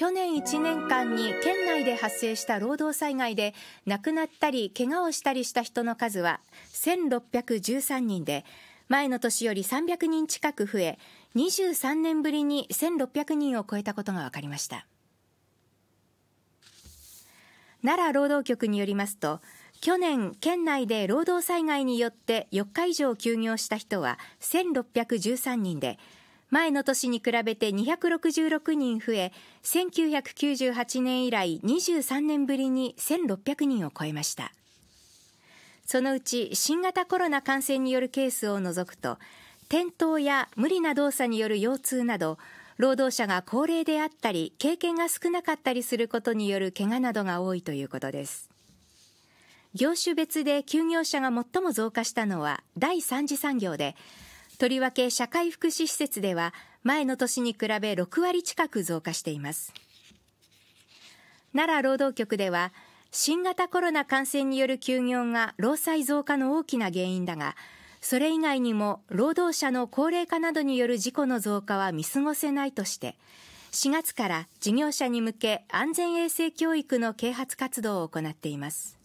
去年1年間に県内で発生した労働災害で亡くなったり怪我をしたりした人の数は1613人で前の年より300人近く増え23年ぶりに1600人を超えたことが分かりました奈良労働局によりますと去年県内で労働災害によって4日以上休業した人は1613人で前の年に比べて266人増え1998年以来23年ぶりに1600人を超えましたそのうち新型コロナ感染によるケースを除くと転倒や無理な動作による腰痛など労働者が高齢であったり経験が少なかったりすることによる怪我などが多いということです業種別で休業者が最も増加したのは第三次産業でとりわけ社会福祉施設では前の年に比べ6割近く増加しています奈良労働局では新型コロナ感染による休業が労災増加の大きな原因だがそれ以外にも労働者の高齢化などによる事故の増加は見過ごせないとして4月から事業者に向け安全衛生教育の啓発活動を行っています